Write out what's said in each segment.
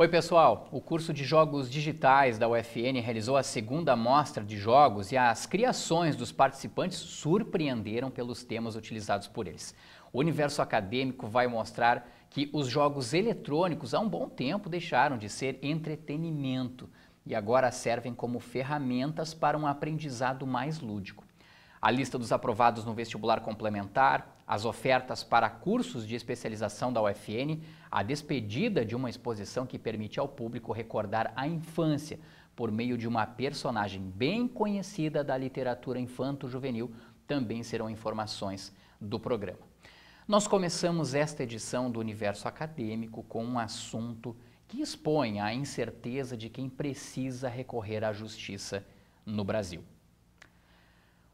Oi, pessoal! O curso de Jogos Digitais da UFN realizou a segunda mostra de jogos e as criações dos participantes surpreenderam pelos temas utilizados por eles. O universo acadêmico vai mostrar que os jogos eletrônicos há um bom tempo deixaram de ser entretenimento e agora servem como ferramentas para um aprendizado mais lúdico a lista dos aprovados no vestibular complementar, as ofertas para cursos de especialização da UFN, a despedida de uma exposição que permite ao público recordar a infância por meio de uma personagem bem conhecida da literatura infanto-juvenil, também serão informações do programa. Nós começamos esta edição do Universo Acadêmico com um assunto que expõe a incerteza de quem precisa recorrer à justiça no Brasil.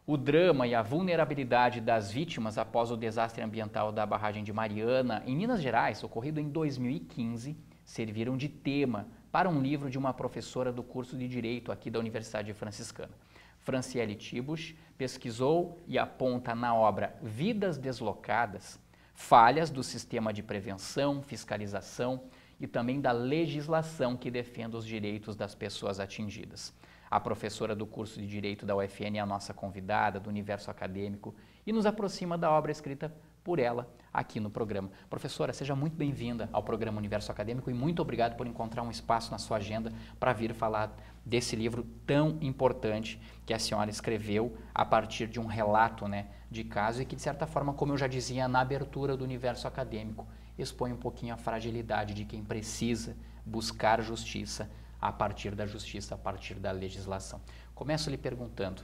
O drama e a vulnerabilidade das vítimas após o desastre ambiental da barragem de Mariana, em Minas Gerais, ocorrido em 2015, serviram de tema para um livro de uma professora do curso de Direito aqui da Universidade Franciscana. Franciele Tibus pesquisou e aponta na obra Vidas Deslocadas falhas do sistema de prevenção, fiscalização e também da legislação que defende os direitos das pessoas atingidas a professora do curso de Direito da UFN é a nossa convidada do universo acadêmico e nos aproxima da obra escrita por ela aqui no programa. Professora, seja muito bem-vinda ao programa Universo Acadêmico e muito obrigado por encontrar um espaço na sua agenda para vir falar desse livro tão importante que a senhora escreveu a partir de um relato né, de caso e que, de certa forma, como eu já dizia na abertura do Universo Acadêmico, expõe um pouquinho a fragilidade de quem precisa buscar justiça a partir da justiça, a partir da legislação. Começo lhe perguntando: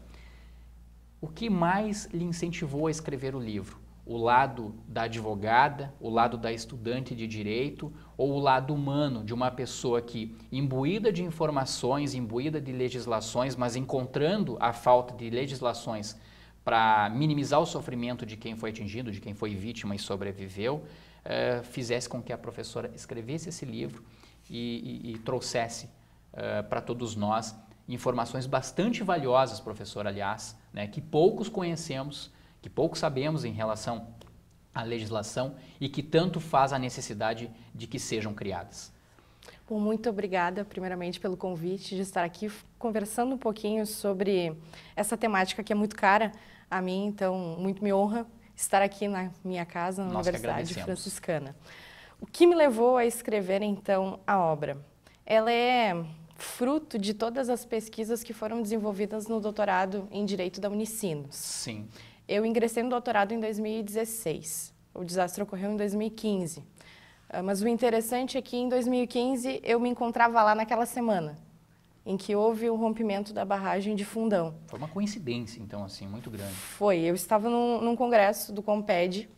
o que mais lhe incentivou a escrever o livro? O lado da advogada, o lado da estudante de direito ou o lado humano de uma pessoa que, imbuída de informações, imbuída de legislações, mas encontrando a falta de legislações para minimizar o sofrimento de quem foi atingido, de quem foi vítima e sobreviveu, eh, fizesse com que a professora escrevesse esse livro e, e, e trouxesse eh, para todos nós informações bastante valiosas, professor, aliás, né, que poucos conhecemos, que pouco sabemos em relação à legislação e que tanto faz a necessidade de que sejam criadas. Bom, muito obrigada, primeiramente, pelo convite de estar aqui conversando um pouquinho sobre essa temática que é muito cara a mim, então muito me honra estar aqui na minha casa, na Nós Universidade Franciscana. O que me levou a escrever, então, a obra? Ela é fruto de todas as pesquisas que foram desenvolvidas no doutorado em Direito da Unicinos. Sim. Eu ingressei no doutorado em 2016. O desastre ocorreu em 2015. Ah, mas o interessante é que em 2015 eu me encontrava lá naquela semana em que houve o rompimento da barragem de Fundão. Foi uma coincidência, então, assim, muito grande. Foi. Eu estava num, num congresso do Comped,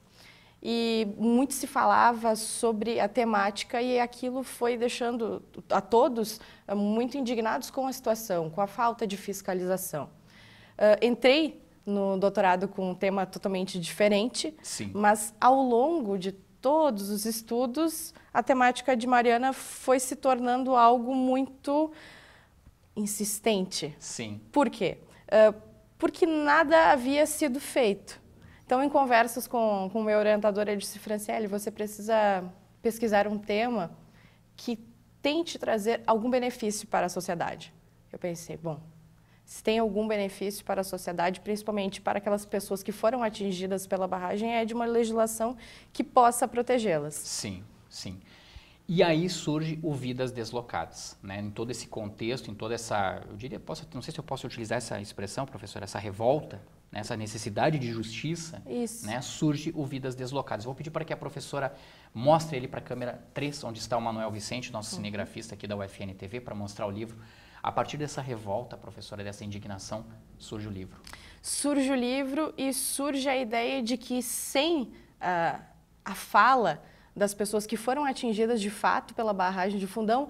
e muito se falava sobre a temática e aquilo foi deixando a todos eh, muito indignados com a situação, com a falta de fiscalização. Uh, entrei no doutorado com um tema totalmente diferente, Sim. mas ao longo de todos os estudos, a temática de Mariana foi se tornando algo muito insistente. Sim. Por quê? Uh, porque nada havia sido feito. Então, em conversas com o meu orientador, ele disse, Franciele, você precisa pesquisar um tema que tente trazer algum benefício para a sociedade. Eu pensei, bom, se tem algum benefício para a sociedade, principalmente para aquelas pessoas que foram atingidas pela barragem, é de uma legislação que possa protegê-las. Sim, sim. E aí surge o Vidas Deslocadas, né? Em todo esse contexto, em toda essa, eu diria, posso, não sei se eu posso utilizar essa expressão, professor, essa revolta nessa necessidade de justiça, né, surge o Vidas Deslocadas. Vou pedir para que a professora mostre ele para a câmera 3, onde está o Manuel Vicente, nosso uhum. cinegrafista aqui da UFN TV, para mostrar o livro. A partir dessa revolta, professora, dessa indignação, surge o livro. Surge o livro e surge a ideia de que sem uh, a fala das pessoas que foram atingidas de fato pela barragem de Fundão,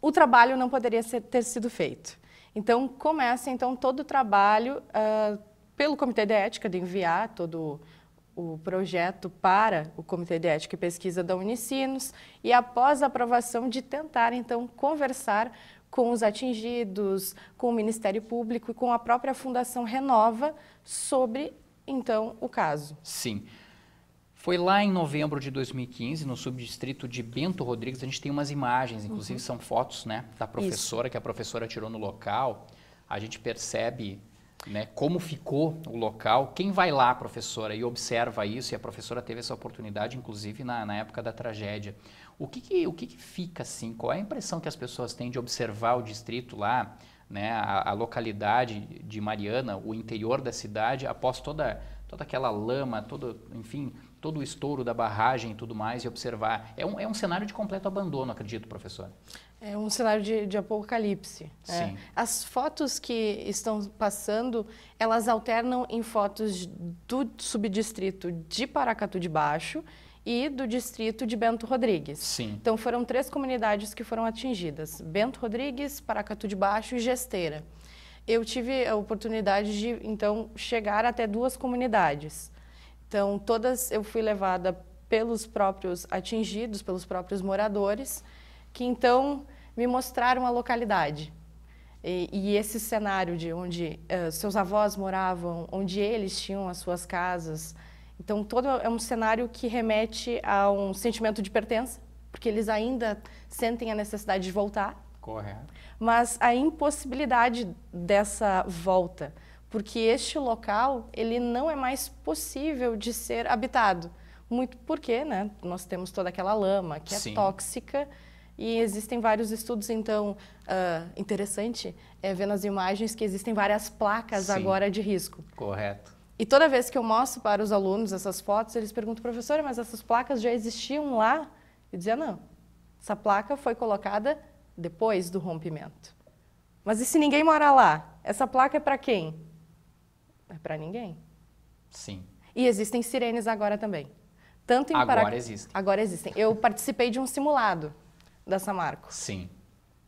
o trabalho não poderia ser, ter sido feito. Então começa então todo o trabalho uh, pelo Comitê de Ética de enviar todo o projeto para o Comitê de Ética e Pesquisa da Unicinos e após a aprovação de tentar então conversar com os atingidos, com o Ministério Público e com a própria Fundação Renova sobre então o caso. Sim. Foi lá em novembro de 2015, no subdistrito de Bento Rodrigues, a gente tem umas imagens, inclusive uhum. são fotos, né, da professora Isso. que a professora tirou no local. A gente percebe né? Como ficou o local? Quem vai lá, professora, e observa isso? E a professora teve essa oportunidade, inclusive na, na época da tragédia. O que, que o que, que, fica assim? Qual é a impressão que as pessoas têm de observar o distrito lá, né? A, a localidade de Mariana, o interior da cidade, após toda toda aquela lama, todo, enfim, todo o estouro da barragem e tudo mais, e observar. É um, é um cenário de completo abandono, acredito, professora. É um cenário de, de apocalipse. Né? Sim. As fotos que estão passando, elas alternam em fotos do subdistrito de Paracatu de Baixo e do distrito de Bento Rodrigues. Sim. Então foram três comunidades que foram atingidas: Bento Rodrigues, Paracatu de Baixo e Gesteira. Eu tive a oportunidade de então chegar até duas comunidades. Então todas eu fui levada pelos próprios atingidos, pelos próprios moradores que então me mostraram a localidade. E, e esse cenário de onde uh, seus avós moravam, onde eles tinham as suas casas. Então, todo é um cenário que remete a um sentimento de pertença, porque eles ainda sentem a necessidade de voltar. Correto. É. Mas a impossibilidade dessa volta, porque este local ele não é mais possível de ser habitado. Muito porque né, nós temos toda aquela lama que é Sim. tóxica e existem vários estudos, então, uh, interessante é ver nas imagens que existem várias placas Sim. agora de risco. Correto. E toda vez que eu mostro para os alunos essas fotos, eles perguntam, professora, mas essas placas já existiam lá? Eu dizia, não. Essa placa foi colocada depois do rompimento. Mas e se ninguém mora lá? Essa placa é para quem? É para ninguém. Sim. E existem sirenes agora também. Tanto em agora Parac... existem. Agora existem. Eu participei de um simulado da Samarco. Sim.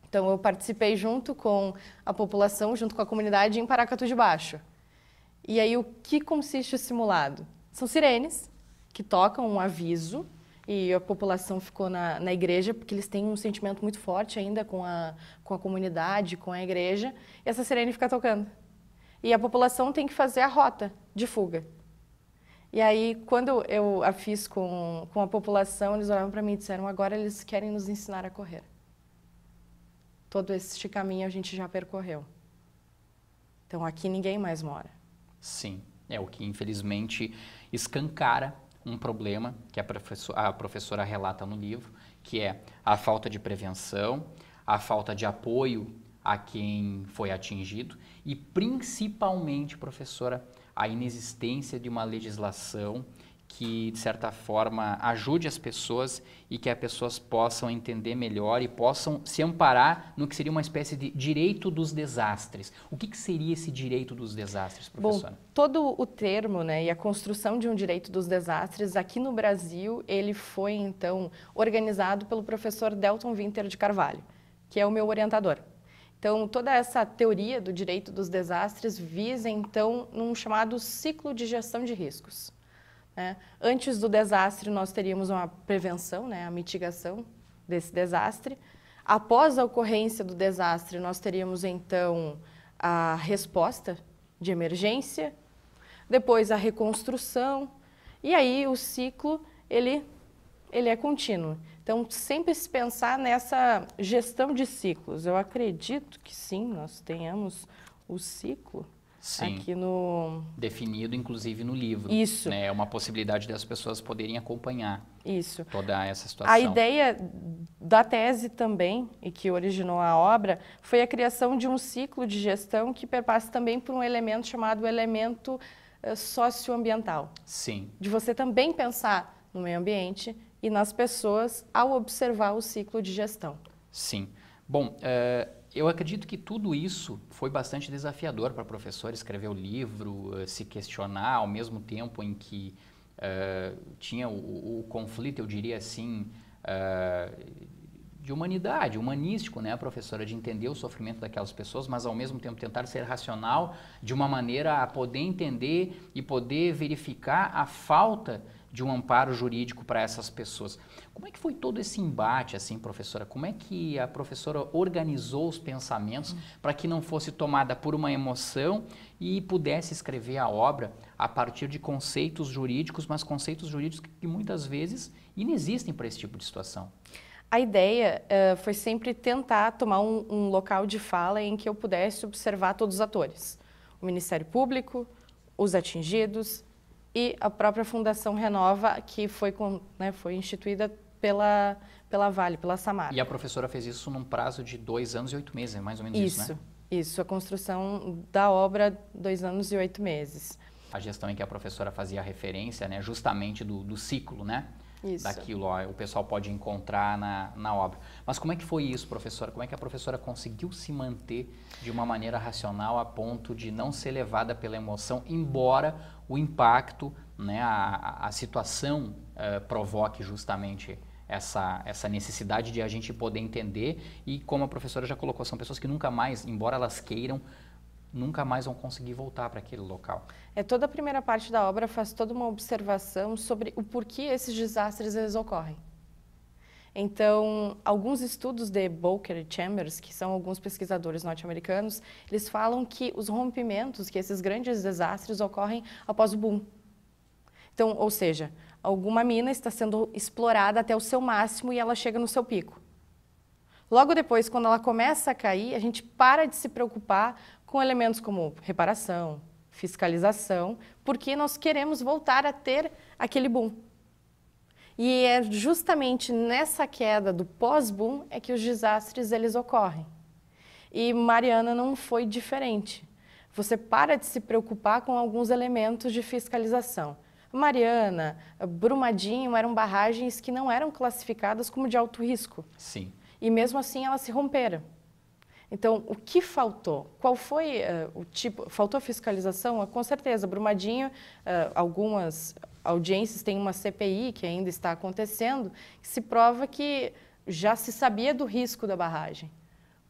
Então eu participei junto com a população, junto com a comunidade em Paracatu de Baixo. E aí o que consiste o simulado? São sirenes que tocam um aviso e a população ficou na, na igreja porque eles têm um sentimento muito forte ainda com a, com a comunidade, com a igreja. E essa sirene fica tocando. E a população tem que fazer a rota de fuga. E aí, quando eu a fiz com, com a população, eles olhavam para mim e disseram: agora eles querem nos ensinar a correr. Todo este caminho a gente já percorreu. Então aqui ninguém mais mora. Sim, é o que infelizmente escancara um problema que a, professor, a professora relata no livro, que é a falta de prevenção, a falta de apoio a quem foi atingido e principalmente, professora, a inexistência de uma legislação que, de certa forma, ajude as pessoas e que as pessoas possam entender melhor e possam se amparar no que seria uma espécie de direito dos desastres. O que, que seria esse direito dos desastres, professora? Bom, todo o termo né, e a construção de um direito dos desastres aqui no Brasil, ele foi, então, organizado pelo professor Delton Winter de Carvalho, que é o meu orientador. Então, toda essa teoria do direito dos desastres visa, então, num chamado ciclo de gestão de riscos. Né? Antes do desastre, nós teríamos uma prevenção, né, a mitigação desse desastre. Após a ocorrência do desastre, nós teríamos, então, a resposta de emergência, depois a reconstrução, e aí o ciclo, ele, ele é contínuo. Então, sempre se pensar nessa gestão de ciclos. Eu acredito que sim, nós tenhamos o ciclo sim. aqui no... Definido, inclusive, no livro. Isso. Né? É uma possibilidade das pessoas poderem acompanhar Isso. toda essa situação. A ideia da tese também, e que originou a obra, foi a criação de um ciclo de gestão que perpassa também por um elemento chamado elemento eh, socioambiental. Sim. De você também pensar no meio ambiente e nas pessoas ao observar o ciclo de gestão. Sim. Bom, eh, eu acredito que tudo isso foi bastante desafiador para professor escrever o livro, eh, se questionar ao mesmo tempo em que eh, tinha o, o, o, conflito, eu diria assim, de humanidade, humanístico, né, a professora, de entender o sofrimento daquelas pessoas, mas ao mesmo tempo tentar ser racional de uma maneira a poder entender e poder verificar a falta de um amparo jurídico para essas pessoas. Como é que foi todo esse embate, assim, professora? Como é que a professora organizou os pensamentos uhum. para que não fosse tomada por uma emoção e pudesse escrever a obra a partir de conceitos jurídicos, mas conceitos jurídicos que muitas vezes inexistem para esse tipo de situação? A ideia uh, foi sempre tentar tomar um, um local de fala em que eu pudesse observar todos os atores: o Ministério Público, os atingidos, e a própria Fundação Renova, que foi, com, né, foi instituída pela, pela Vale, pela Samar. E a professora fez isso num prazo de dois anos e oito meses, é mais ou menos isso, né? isso né? Isso, a construção da obra, dois anos e oito meses. A gestão em que a professora fazia referência, né, justamente do, do ciclo, né? isso. daquilo. Ó, o pessoal pode encontrar na, na obra. Mas como é que foi isso, professora? Como é que a professora conseguiu se manter de uma maneira racional a ponto de não ser levada pela emoção, embora o impacto, né, a, a situação uh, provoque justamente essa, essa necessidade de a gente poder entender e como a professora já colocou, são pessoas que nunca mais, embora elas queiram, nunca mais vão conseguir voltar para aquele local. É toda a primeira parte da obra faz toda uma observação sobre o porquê esses desastres eles ocorrem. Então, alguns estudos de Boker e Chambers, que são alguns pesquisadores norte-americanos, eles falam que os rompimentos, que esses grandes desastres ocorrem após o boom. Então, ou seja, alguma mina está sendo explorada até o seu máximo e ela chega no seu pico. Logo depois, quando ela começa a cair, a gente para de se preocupar com elementos como reparação, fiscalização, porque nós queremos voltar a ter aquele boom. E é justamente nessa queda do pós-boom é que os desastres eles ocorrem. E Mariana não foi diferente. Você para de se preocupar com alguns elementos de fiscalização. Mariana, Brumadinho eram barragens que não eram classificadas como de alto risco. Sim. E mesmo assim elas se romperam. Então, o que faltou? Qual foi uh, o tipo? Faltou fiscalização? Ah, com certeza, Brumadinho, uh, algumas audiências têm uma CPI que ainda está acontecendo, que se prova que já se sabia do risco da barragem.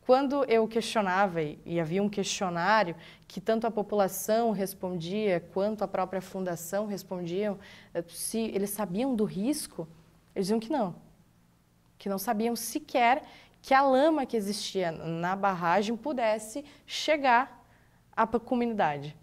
Quando eu questionava, e havia um questionário que tanto a população respondia quanto a própria fundação respondiam, eh, se eles sabiam do risco, eles diziam que não, que não sabiam sequer que a lama que existia na barragem pudesse chegar à comunidade.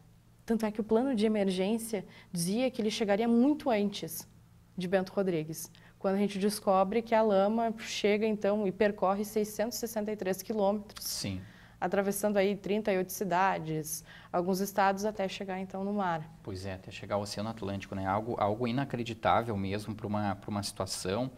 Tanto é que o plano de emergência dizia que ele chegaria muito antes de Bento Rodrigues. Quando a gente descobre que a lama chega então e percorre 663 quilômetros. Sim. Atravessando aí 38 cidades, alguns estados até chegar então no mar. Pois é, até chegar ao Oceano Atlântico, né? Algo, algo inacreditável mesmo para uma, uma situação.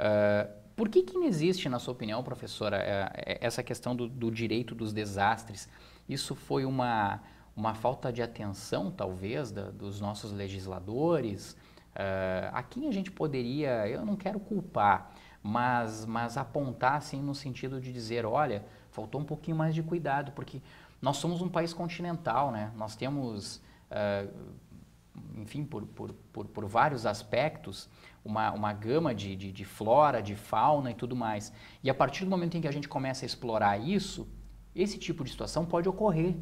Uh por que, que não existe, na sua opinião, professora, eh, eh, essa questão do, do direito dos desastres? Isso foi uma, uma falta de atenção, talvez, da, dos nossos legisladores? Uh, a quem a gente poderia, eu não quero culpar, mas, mas apontar assim no sentido de dizer, olha, faltou um pouquinho mais de cuidado, porque nós somos um país continental, né? Nós temos uh, enfim, por, por, por, por vários aspectos, uma, uma gama de, de, de, flora, de fauna e tudo mais. E a partir do momento em que a gente começa a explorar isso, esse tipo de situação pode ocorrer.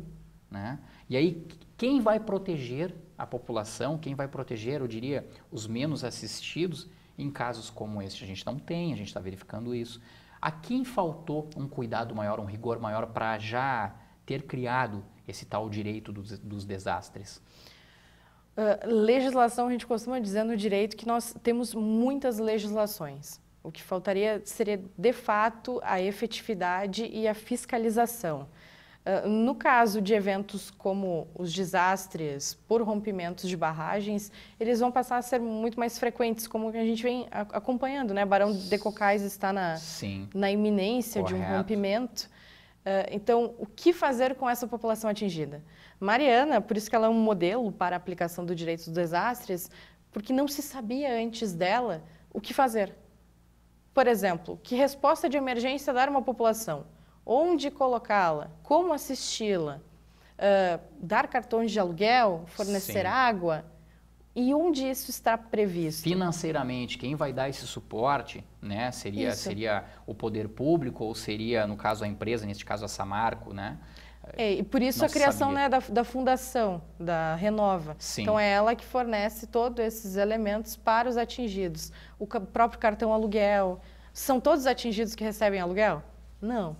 Né? E aí, quem vai proteger a população, quem vai proteger, eu diria, os menos assistidos, em casos como este a gente não tem, a gente está verificando isso. A quem faltou um cuidado maior, um rigor maior para já ter criado esse tal direito dos, dos desastres? Uh, legislação, a gente costuma dizer no direito que nós temos muitas legislações. O que faltaria seria, de fato, a efetividade e a fiscalização. Uh, no caso de eventos como os desastres por rompimentos de barragens, eles vão passar a ser muito mais frequentes, como a gente vem acompanhando, né? Barão de Cocais está na, Sim. na iminência Correto. de um rompimento. Ah, então, o que fazer com essa população atingida? Mariana, por isso que ela é um modelo para a aplicação do direito dos desastres, porque não se sabia antes dela o que fazer. Por exemplo, que resposta de emergência dar uma população? Onde colocá-la? Como assisti-la? Uh, dar cartões de aluguel? Fornecer Sim. água? E onde isso está previsto? Financeiramente, quem vai dar esse suporte, né? Seria, seria o poder público ou seria, no caso, a empresa, neste caso a Samarco, né? É, e por isso a criação né, da, da, fundação, da Renova. Sim. Então é ela que fornece todos esses elementos para os atingidos. O próprio cartão aluguel. São todos atingidos que recebem aluguel? Não.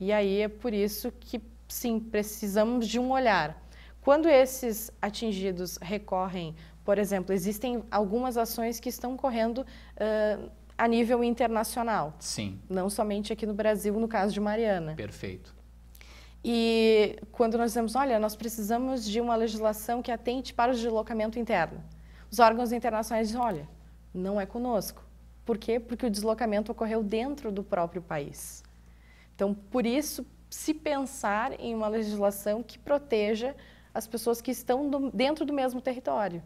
E aí é por isso que, sim, precisamos de um olhar quando esses atingidos recorrem, por exemplo, existem algumas ações que estão correndo uh, a nível internacional. Sim. Não somente aqui no Brasil, no caso de Mariana. Perfeito. E quando nós dizemos, olha, nós precisamos de uma legislação que atente para o deslocamento interno, os órgãos internacionais dizem, olha, não é conosco. Por quê? Porque o deslocamento ocorreu dentro do próprio país. Então, por isso, se pensar em uma legislação que proteja as pessoas que estão do, dentro do mesmo território.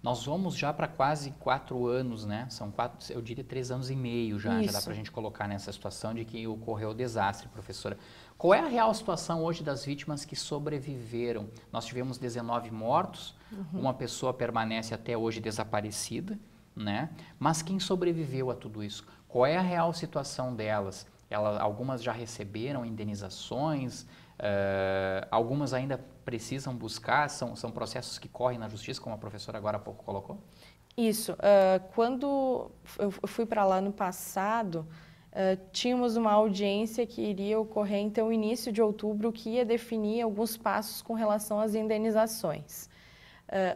Nós vamos já para quase quatro anos, né? São quatro, eu diria três anos e meio já, Isso. já dá para a gente colocar nessa situação de que ocorreu o desastre, professora. Qual é a real situação hoje das vítimas que sobreviveram? Nós tivemos 19 mortos, uhum. uma pessoa permanece até hoje desaparecida, né? Mas quem sobreviveu a tudo isso? Qual é a real situação delas? Ela, algumas já receberam indenizações, eh, algumas ainda precisam buscar, são, são processos que correm na justiça, como a professora agora há pouco colocou? Isso. Uh, quando eu fui para lá no passado, uh, tínhamos uma audiência que iria ocorrer, então, início de outubro, que ia definir alguns passos com relação às indenizações.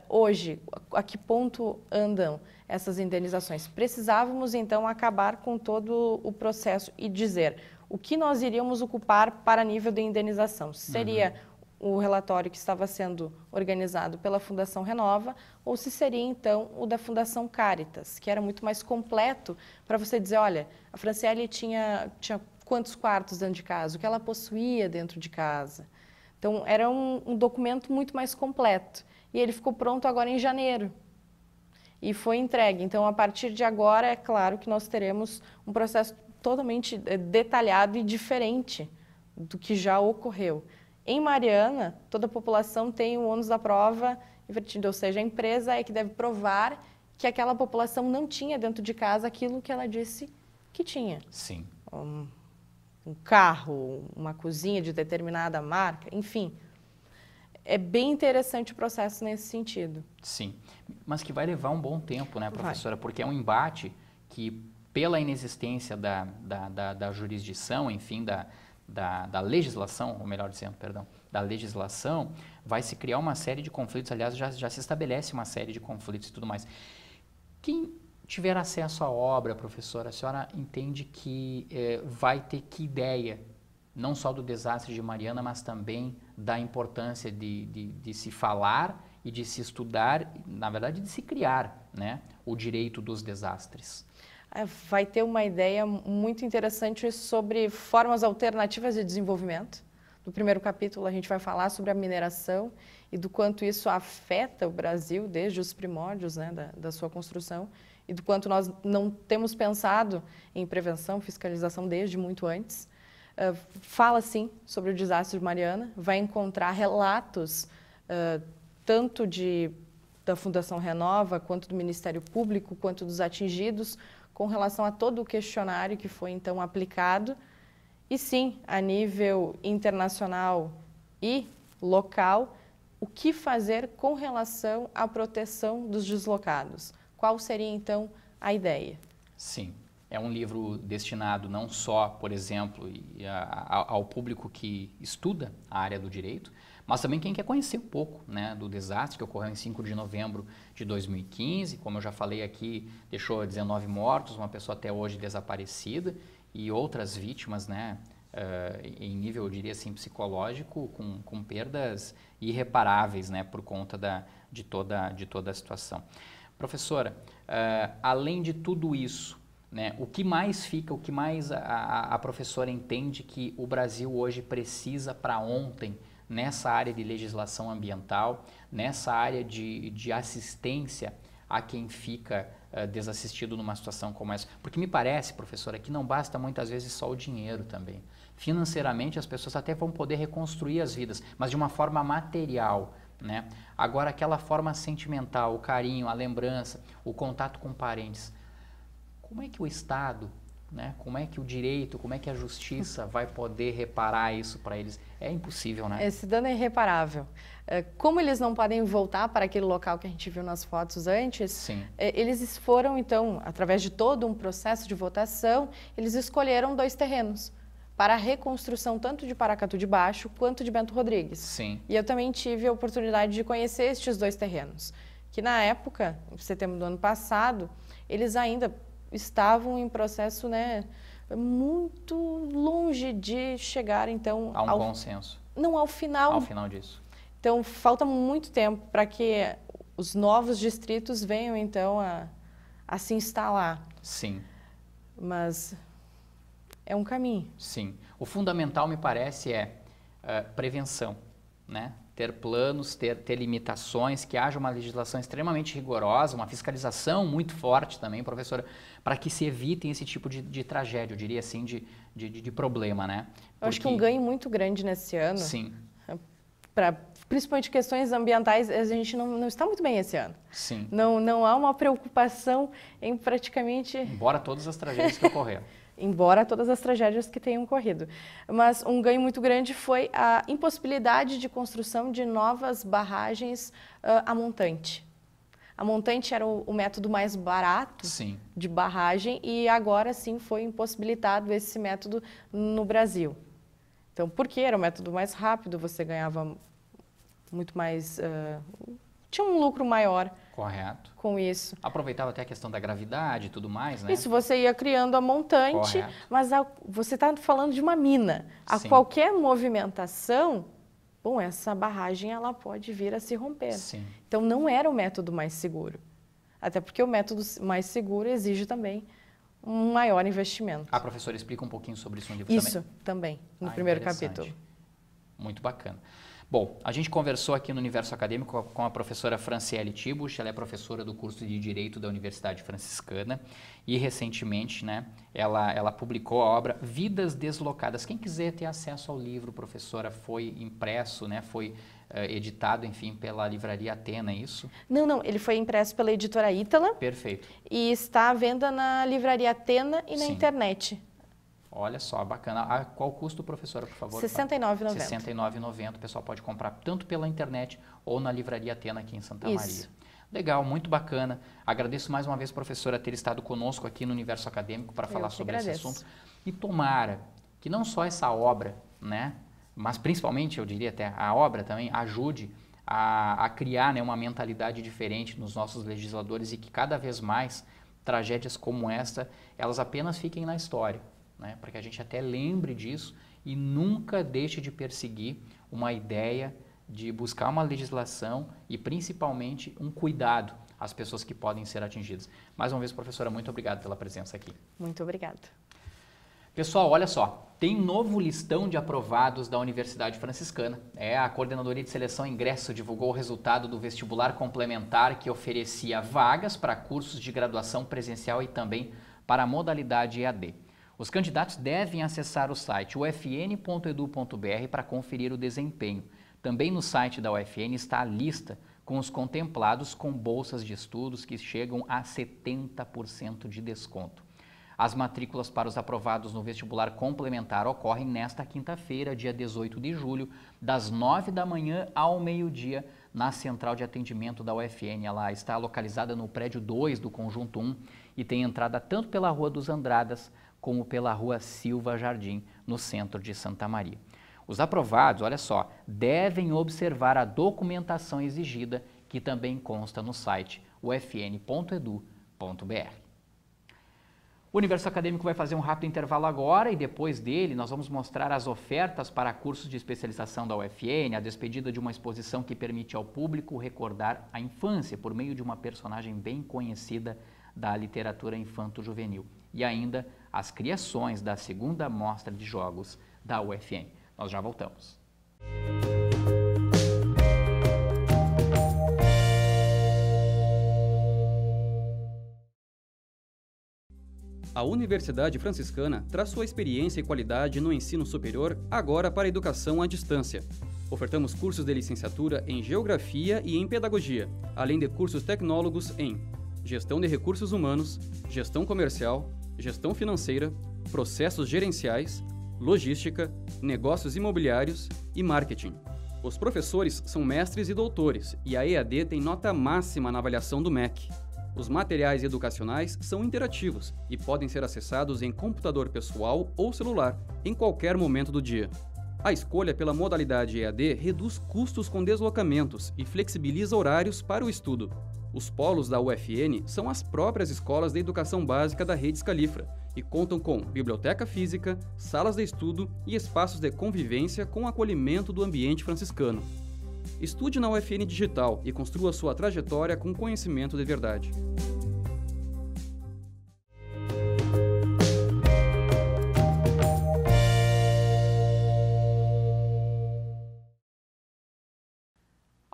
hoje, a que ponto andam essas indenizações? Precisávamos, então, acabar com todo o processo e dizer o que nós iríamos ocupar para nível de indenização. seria uhum. o relatório que estava sendo organizado pela Fundação Renova ou se seria então o da Fundação Caritas, que era muito mais completo para você dizer, olha, a Franciele tinha, tinha quantos quartos dentro de casa, o que ela possuía dentro de casa. Então, era um, um documento muito mais completo. E ele ficou pronto agora em janeiro e foi entregue. Então, a partir de agora, é claro que nós teremos um processo totalmente eh, detalhado e diferente do que já ocorreu. Em Mariana, toda a população tem o ônus da prova invertido, ou seja, a empresa é que deve provar que aquela população não tinha dentro de casa aquilo que ela disse que tinha. Sim. Um, um carro, uma cozinha de determinada marca, enfim. É bem interessante o processo nesse sentido. Sim, mas que vai levar um bom tempo, né, professora? Vai. Porque é um embate que pela inexistência da, da, da, da jurisdição, enfim, da, da, da, legislação, ou melhor dizendo, perdão, da legislação, vai se criar uma série de conflitos, aliás, já, já se estabelece uma série de conflitos e tudo mais. Quem tiver acesso à obra, professora, a senhora entende que eh, vai ter que ideia, não só do desastre de Mariana, mas também da importância de, de, de se falar e de se estudar, na verdade, de se criar né, o direito dos desastres. É, vai ter uma ideia muito interessante sobre formas alternativas de desenvolvimento. No primeiro capítulo, a gente vai falar sobre a mineração e do quanto isso afeta o Brasil desde os primórdios né, da, da sua construção e do quanto nós não temos pensado em prevenção, fiscalização desde muito antes. Uh, fala, sim, sobre o desastre de Mariana, vai encontrar relatos uh, tanto de, da Fundação Renova, quanto do Ministério Público, quanto dos atingidos, com relação a todo o questionário que foi então aplicado. E sim, a nível internacional e local, o que fazer com relação à proteção dos deslocados? Qual seria então a ideia? Sim, é um livro destinado não só, por exemplo, ao público que estuda a área do direito, mas também quem quer conhecer um pouco né, do desastre que ocorreu em 5 de novembro de 2015. Como eu já falei aqui, deixou 19 mortos, uma pessoa até hoje desaparecida e outras vítimas né, uh, em nível, eu diria assim, psicológico, com, com perdas irreparáveis né, por conta da, de, toda, de toda a situação. Professora, uh, além de tudo isso, né? O que mais fica, o que mais a, a professora entende que o Brasil hoje precisa para ontem nessa área de legislação ambiental, nessa área de, de assistência a quem fica uh, desassistido numa situação como essa? Porque me parece, professora, que não basta muitas vezes só o dinheiro também. Financeiramente, as pessoas até vão poder reconstruir as vidas, mas de uma forma material. Né? Agora, aquela forma sentimental, o carinho, a lembrança, o contato com parentes como é que o Estado, né, como é que o direito, como é que a justiça vai poder reparar isso para eles? É impossível, né? Esse dano é irreparável. É, como eles não podem voltar para aquele local que a gente viu nas fotos antes, Sim. É, eles foram, então, através de todo um processo de votação, eles escolheram dois terrenos para a reconstrução tanto de Paracatu de Baixo quanto de Bento Rodrigues. Sim. E eu também tive a oportunidade de conhecer estes dois terrenos, que na época, em setembro do ano passado, eles ainda estavam em processo né, muito longe de chegar, então... A um ao, consenso. Não, ao final... Ao final disso. Então, falta muito tempo para que os novos distritos venham, então, a, a se instalar. Sim. Mas é um caminho. Sim. O fundamental, me parece, é uh, prevenção, né? ter planos, ter, ter limitações, que haja uma legislação extremamente rigorosa, uma fiscalização muito forte também, professora, para que se evitem esse tipo de, de tragédia, eu diria assim, de, de, de problema, né? Porque... Eu acho que um ganho muito grande nesse ano. Sim. Pra, principalmente questões ambientais, a gente não, não está muito bem esse ano. Sim. Não, não há uma preocupação em praticamente... Embora todas as tragédias que ocorreram. embora todas as tragédias que tenham ocorrido. Mas um ganho muito grande foi a impossibilidade de construção de novas barragens uh, a montante. A montante era o, método mais barato sim. de barragem e agora sim foi impossibilitado esse método no Brasil. Então, porque era o método mais rápido, você ganhava muito mais. Uh, tinha um lucro maior Correto. Com isso. Aproveitava até a questão da gravidade e tudo mais, né? Isso, você ia criando a montante, Correto. mas a, você está falando de uma mina. A Sim. qualquer movimentação, bom, essa barragem ela pode vir a se romper. Sim. Então não era o método mais seguro. Até porque o método mais seguro exige também um maior investimento. A professora explica um pouquinho sobre isso onde você isso, também? Isso, também, no ah, primeiro capítulo. Muito bacana. Bom, a gente conversou aqui no Universo Acadêmico com a professora Franciele Tibusch, ela é professora do curso de Direito da Universidade Franciscana e recentemente né, ela, ela publicou a obra Vidas Deslocadas. Quem quiser ter acesso ao livro, professora, foi impresso, né, foi uh, editado, enfim, pela Livraria Atena, é isso? Não, não, ele foi impresso pela editora Ítala. Perfeito. E está à venda na Livraria Atena e na Sim. internet. Olha só, bacana. A qual custo, professora, por favor? R$ 69,90. R$ 69,90. O pessoal pode comprar tanto pela internet ou na Livraria Atena aqui em Santa Isso. Maria. Legal, muito bacana. Agradeço mais uma vez, professora, ter estado conosco aqui no Universo Acadêmico para falar sobre agradeço. esse assunto. E tomara que não só essa obra, né, mas principalmente, eu diria até, a obra também ajude a, a criar né, uma mentalidade diferente nos nossos legisladores e que cada vez mais tragédias como esta, elas apenas fiquem na história né? para que a gente até lembre disso e nunca deixe de perseguir uma ideia de buscar uma legislação e principalmente um cuidado às pessoas que podem ser atingidas. Mais uma vez, professora, muito obrigado pela presença aqui. Muito obrigada. Pessoal, olha só, tem novo listão de aprovados da Universidade Franciscana. É, a coordenadoria de seleção ingresso divulgou o resultado do vestibular complementar que oferecia vagas para cursos de graduação presencial e também para a modalidade EAD. Os candidatos devem acessar o site ufn.edu.br para conferir o desempenho. Também no site da UFN está a lista com os contemplados com bolsas de estudos que chegam a 70% de desconto. As matrículas para os aprovados no vestibular complementar ocorrem nesta quinta-feira, dia 18 de julho, das 9 da manhã ao meio-dia, na central de atendimento da UFN. Ela está localizada no prédio 2 do conjunto 1 e tem entrada tanto pela Rua dos Andradas como pela rua Silva Jardim, no centro de Santa Maria. Os aprovados, olha só, devem observar a documentação exigida, que também consta no site ufn.edu.br. O Universo Acadêmico vai fazer um rápido intervalo agora e depois dele nós vamos mostrar as ofertas para cursos de especialização da UFN, a despedida de uma exposição que permite ao público recordar a infância por meio de uma personagem bem conhecida da literatura infanto-juvenil. E ainda as criações da segunda mostra de jogos da UFM. Nós já voltamos. A Universidade Franciscana traz sua experiência e qualidade no ensino superior agora para a educação à distância. Ofertamos cursos de licenciatura em Geografia e em Pedagogia, além de cursos tecnólogos em Gestão de Recursos Humanos, Gestão Comercial, gestão financeira, processos gerenciais, logística, negócios imobiliários e marketing. Os professores são mestres e doutores e a EAD tem nota máxima na avaliação do MEC. Os materiais educacionais são interativos e podem ser acessados em computador pessoal ou celular em qualquer momento do dia. A escolha pela modalidade EAD reduz custos com deslocamentos e flexibiliza horários para o estudo. Os polos da UFN são as próprias escolas de educação básica da rede Scalifra e contam com biblioteca física, salas de estudo e espaços de convivência com acolhimento do ambiente franciscano. Estude na UFN Digital e construa sua trajetória com conhecimento de verdade.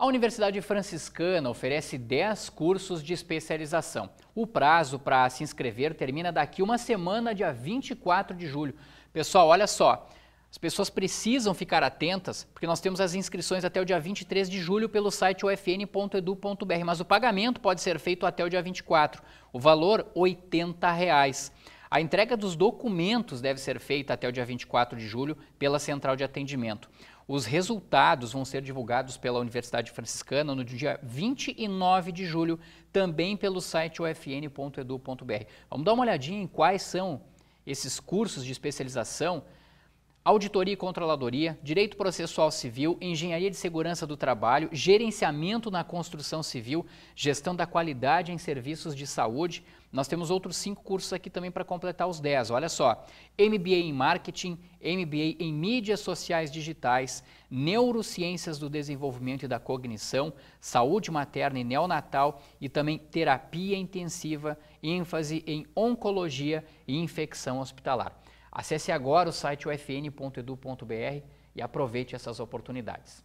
A Universidade Franciscana oferece 10 cursos de especialização. O prazo para se inscrever termina daqui uma semana, dia 24 de julho. Pessoal, olha só. As pessoas precisam ficar atentas, porque nós temos as inscrições até o dia 23 de julho pelo site ufn.edu.br, mas o pagamento pode ser feito até o dia 24. O valor, R$ 80. Reais. A entrega dos documentos deve ser feita até o dia 24 de julho pela central de atendimento. Os resultados vão ser divulgados pela Universidade Franciscana no dia 29 de julho, também pelo site ufn.edu.br. Vamos dar uma olhadinha em quais são esses cursos de especialização auditoria e controladoria, direito processual civil, engenharia de segurança do trabalho, gerenciamento na construção civil, gestão da qualidade em serviços de saúde, nós temos outros cinco cursos aqui também para completar os 10. Olha só: MBA em Marketing, MBA em Mídias Sociais Digitais, Neurociências do Desenvolvimento e da Cognição, Saúde Materna e Neonatal e também Terapia Intensiva, ênfase em Oncologia e Infecção Hospitalar. Acesse agora o site ufn.edu.br e aproveite essas oportunidades.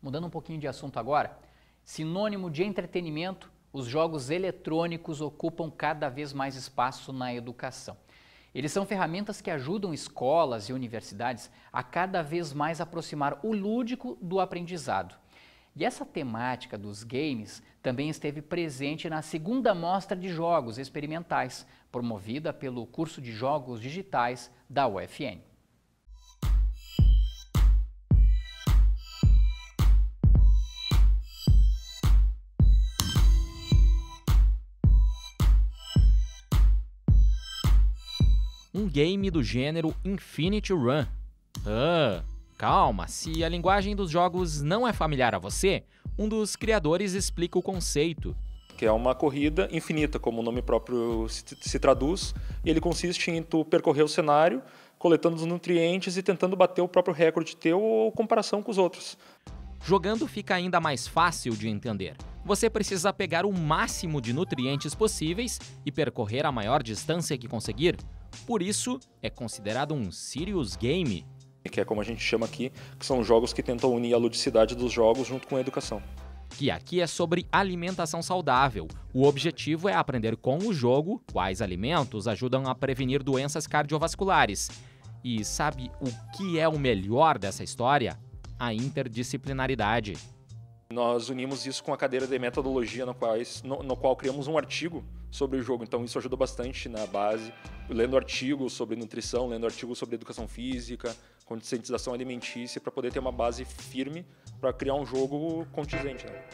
Mudando um pouquinho de assunto agora, sinônimo de entretenimento os jogos eletrônicos ocupam cada vez mais espaço na educação. Eles são ferramentas que ajudam escolas e universidades a cada vez mais aproximar o lúdico do aprendizado. E essa temática dos games também esteve presente na segunda mostra de jogos experimentais, promovida pelo curso de jogos digitais da UFN. game do gênero Infinity Run. Ah, calma, se a linguagem dos jogos não é familiar a você, um dos criadores explica o conceito. Que é uma corrida infinita, como o nome próprio se, traduz, e ele consiste em tu percorrer o cenário, coletando os nutrientes e tentando bater o próprio recorde teu ou comparação com os outros. Jogando fica ainda mais fácil de entender. Você precisa pegar o máximo de nutrientes possíveis e percorrer a maior distância que conseguir, por isso, é considerado um serious game. Que é como a gente chama aqui, que são jogos que tentam unir a ludicidade dos jogos junto com a educação. Que aqui é sobre alimentação saudável. O objetivo é aprender com o jogo quais alimentos ajudam a prevenir doenças cardiovasculares. E sabe o que é o melhor dessa história? A interdisciplinaridade. Nós unimos isso com a cadeira de metodologia, no qual, no, no qual criamos um artigo sobre o jogo. Então isso ajudou bastante na base, lendo artigos sobre nutrição, lendo artigos sobre educação física, conscientização alimentícia, para poder ter uma base firme para criar um jogo contingente. Né?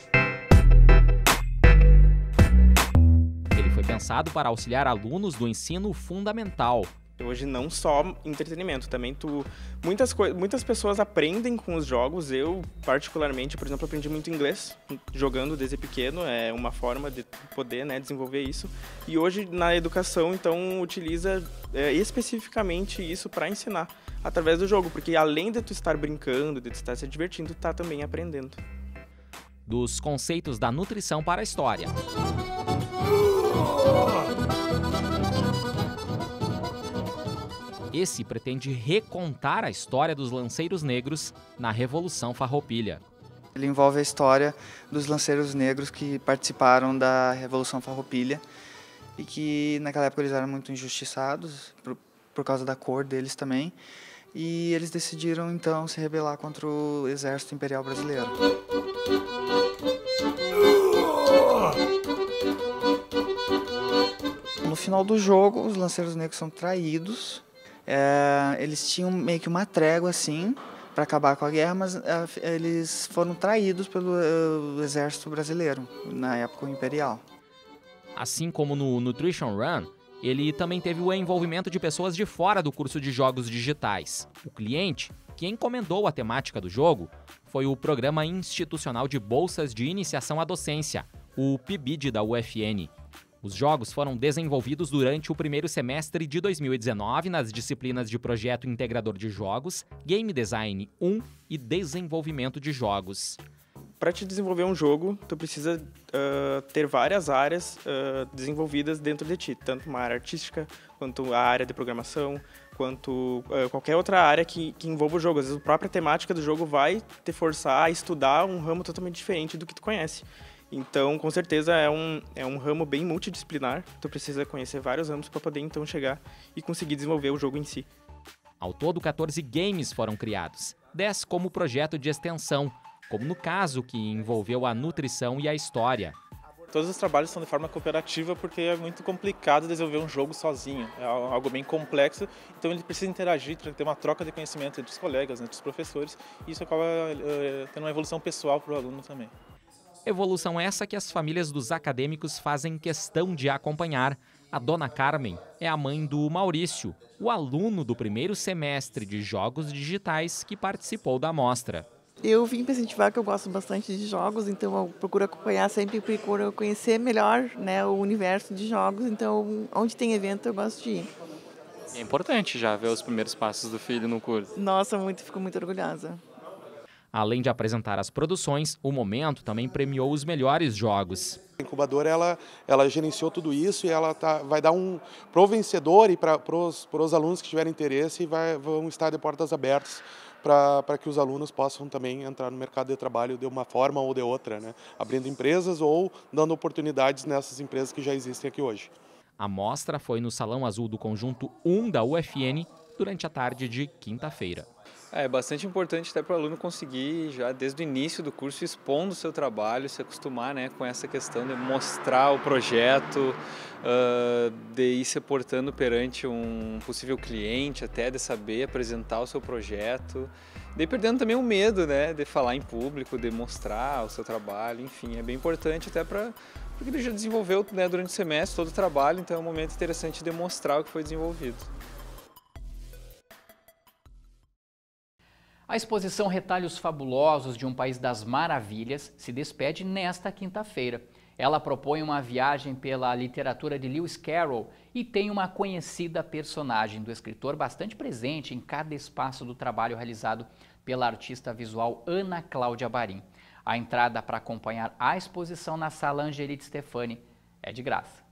Ele foi pensado para auxiliar alunos do ensino fundamental, Hoje não só entretenimento, também tu muitas coisas, muitas pessoas aprendem com os jogos. Eu particularmente, por exemplo, aprendi muito inglês jogando desde pequeno, é uma forma de poder, né, desenvolver isso. E hoje na educação, então, utiliza é, especificamente isso para ensinar através do jogo, porque além de tu estar brincando, de tu estar se divertindo, tu tá também aprendendo. Dos conceitos da nutrição para a história. Esse pretende recontar a história dos lanceiros negros na Revolução Farroupilha. Ele envolve a história dos lanceiros negros que participaram da Revolução Farroupilha e que naquela época eles eram muito injustiçados por, por causa da cor deles também. E eles decidiram então se rebelar contra o exército imperial brasileiro. No final do jogo, os lanceiros negros são traídos é, eles tinham meio que uma trégua assim para acabar com a guerra, mas é, eles foram traídos pelo é, exército brasileiro na época imperial. Assim como no Nutrition Run, ele também teve o envolvimento de pessoas de fora do curso de jogos digitais. O cliente, que encomendou a temática do jogo, foi o Programa Institucional de Bolsas de Iniciação à Docência, o PIBID da UFN. Os jogos foram desenvolvidos durante o primeiro semestre de 2019 nas disciplinas de Projeto Integrador de Jogos, Game Design 1 e Desenvolvimento de Jogos. Para te desenvolver um jogo, tu precisa uh, ter várias áreas uh, desenvolvidas dentro de ti, tanto uma área artística, quanto a área de programação, quanto uh, qualquer outra área que, que, envolva o jogo. Às vezes a própria temática do jogo vai te forçar a estudar um ramo totalmente diferente do que tu conhece. Então, com certeza é um, é um ramo bem multidisciplinar. Tu precisa conhecer vários ramos para poder então chegar e conseguir desenvolver o jogo em si. Ao todo, 14 games foram criados, 10 como projeto de extensão, como no caso que envolveu a nutrição e a história. Todos os trabalhos são de forma cooperativa porque é muito complicado desenvolver um jogo sozinho, é algo bem complexo, então ele precisa interagir, ter uma troca de conhecimento entre os colegas, entre os professores, e isso acaba uh, tendo uma evolução pessoal para o aluno também. Evolução essa que as famílias dos acadêmicos fazem questão de acompanhar. A dona Carmen é a mãe do Maurício, o aluno do primeiro semestre de jogos digitais que participou da amostra. Eu vim para incentivar que eu gosto bastante de jogos, então eu procuro acompanhar sempre, procuro conhecer melhor né, o universo de jogos, então onde tem evento eu gosto de ir. É importante já ver os primeiros passos do filho no curso. Nossa, muito, fico muito orgulhosa. Além de apresentar as produções, o momento também premiou os melhores jogos. A incubadora ela, ela gerenciou tudo isso e ela tá, vai dar um para o vencedor e para os alunos que tiverem interesse vai, vão estar de portas abertas para que os alunos possam também entrar no mercado de trabalho de uma forma ou de outra, né? abrindo empresas ou dando oportunidades nessas empresas que já existem aqui hoje. A mostra foi no Salão Azul do Conjunto 1 da UFN durante a tarde de quinta-feira. É, é bastante importante até para o aluno conseguir, já desde o início do curso, expondo o seu trabalho, se acostumar né, com essa questão de mostrar o projeto, uh, de ir se portando perante um possível cliente, até de saber apresentar o seu projeto, de perdendo também o medo né, de falar em público, de mostrar o seu trabalho, enfim, é bem importante até para porque ele já desenvolveu né, durante o semestre todo o trabalho, então é um momento interessante de mostrar o que foi desenvolvido. A exposição Retalhos Fabulosos de um País das Maravilhas se despede nesta quinta-feira. Ela propõe uma viagem pela literatura de Lewis Carroll e tem uma conhecida personagem do escritor bastante presente em cada espaço do trabalho realizado pela artista visual Ana Cláudia Barim. A entrada para acompanhar a exposição na Sala Angelite Stefani é de graça.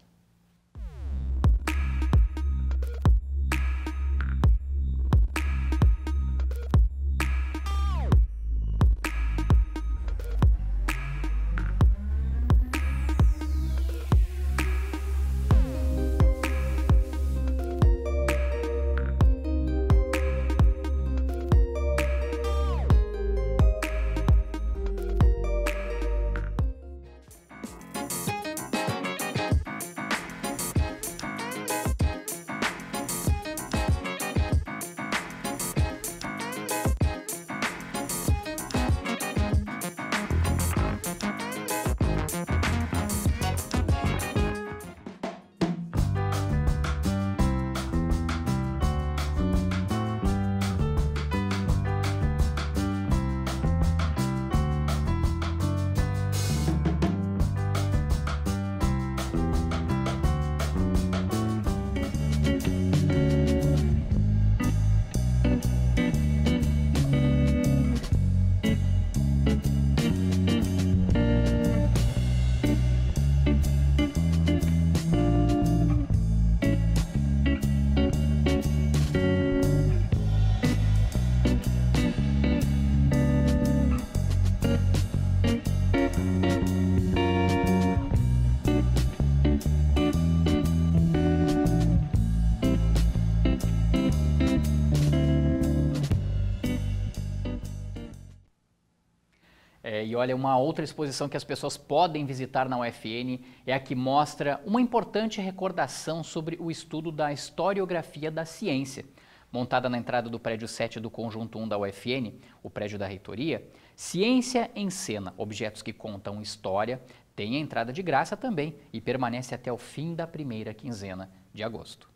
E olha, uma outra exposição que as pessoas podem visitar na UFN é a que mostra uma importante recordação sobre o estudo da historiografia da ciência. Montada na entrada do prédio 7 do conjunto 1 da UFN, o prédio da reitoria, Ciência em Cena, objetos que contam história, tem a entrada de graça também e permanece até o fim da primeira quinzena de agosto.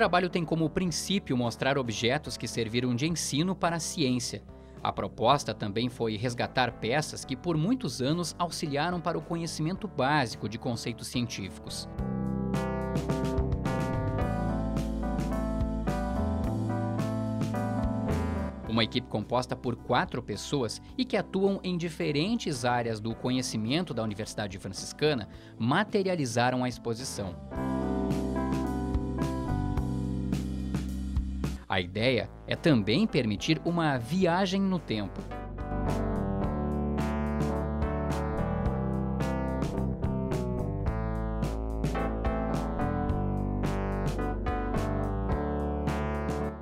trabalho tem como princípio mostrar objetos que serviram de ensino para a ciência. A proposta também foi resgatar peças que por muitos anos auxiliaram para o conhecimento básico de conceitos científicos. Uma equipe composta por quatro pessoas e que atuam em diferentes áreas do conhecimento da Universidade Franciscana materializaram a exposição. A ideia é também permitir uma viagem no tempo.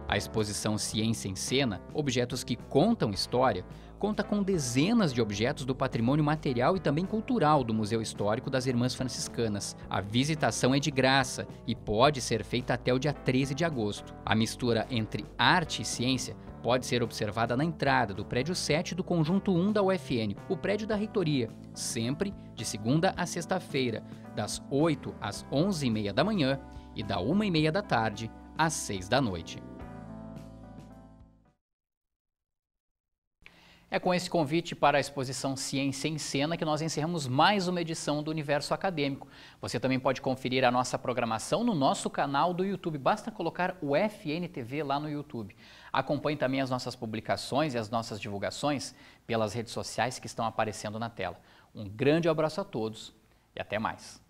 A exposição Ciência em Cena, objetos que contam história, conta com dezenas de objetos do patrimônio material e também cultural do Museu Histórico das Irmãs Franciscanas. A visitação é de graça e pode ser feita até o dia 13 de agosto. A mistura entre arte e ciência pode ser observada na entrada do prédio 7 do conjunto 1 da UFN, o prédio da reitoria, sempre de segunda a sexta-feira, das 8 às 11h30 da manhã e da 1h30 da tarde às 6 da noite. É com esse convite para a exposição Ciência em Cena que nós encerramos mais uma edição do Universo Acadêmico. Você também pode conferir a nossa programação no nosso canal do YouTube. Basta colocar o FNTV lá no YouTube. Acompanhe também as nossas publicações e as nossas divulgações pelas redes sociais que estão aparecendo na tela. Um grande abraço a todos e até mais.